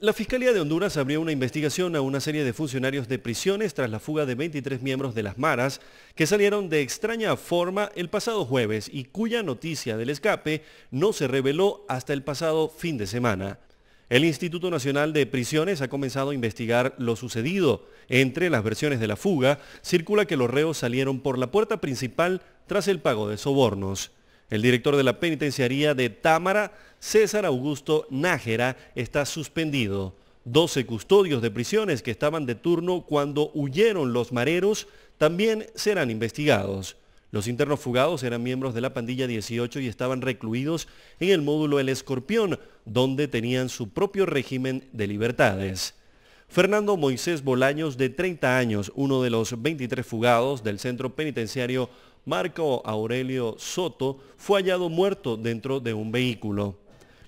La Fiscalía de Honduras abrió una investigación a una serie de funcionarios de prisiones tras la fuga de 23 miembros de las Maras que salieron de extraña forma el pasado jueves y cuya noticia del escape no se reveló hasta el pasado fin de semana. El Instituto Nacional de Prisiones ha comenzado a investigar lo sucedido. Entre las versiones de la fuga circula que los reos salieron por la puerta principal tras el pago de sobornos. El director de la penitenciaría de Támara, César Augusto Nájera, está suspendido. 12 custodios de prisiones que estaban de turno cuando huyeron los mareros también serán investigados. Los internos fugados eran miembros de la pandilla 18 y estaban recluidos en el módulo El Escorpión, donde tenían su propio régimen de libertades. Fernando Moisés Bolaños, de 30 años, uno de los 23 fugados del centro penitenciario Marco Aurelio Soto, fue hallado muerto dentro de un vehículo.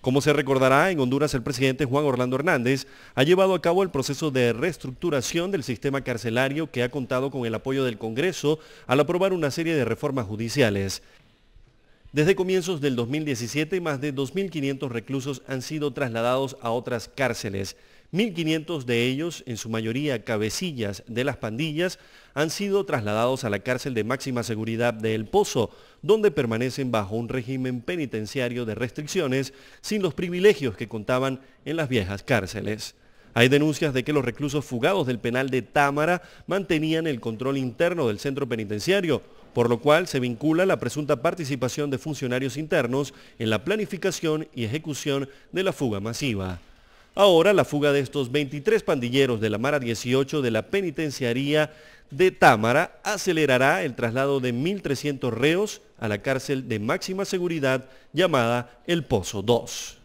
Como se recordará, en Honduras el presidente Juan Orlando Hernández ha llevado a cabo el proceso de reestructuración del sistema carcelario que ha contado con el apoyo del Congreso al aprobar una serie de reformas judiciales. Desde comienzos del 2017, más de 2.500 reclusos han sido trasladados a otras cárceles. 1.500 de ellos, en su mayoría cabecillas de las pandillas, han sido trasladados a la cárcel de máxima seguridad de El Pozo, donde permanecen bajo un régimen penitenciario de restricciones sin los privilegios que contaban en las viejas cárceles. Hay denuncias de que los reclusos fugados del penal de Támara mantenían el control interno del centro penitenciario, por lo cual se vincula la presunta participación de funcionarios internos en la planificación y ejecución de la fuga masiva. Ahora la fuga de estos 23 pandilleros de la Mara 18 de la penitenciaría de Támara acelerará el traslado de 1.300 reos a la cárcel de máxima seguridad llamada El Pozo 2.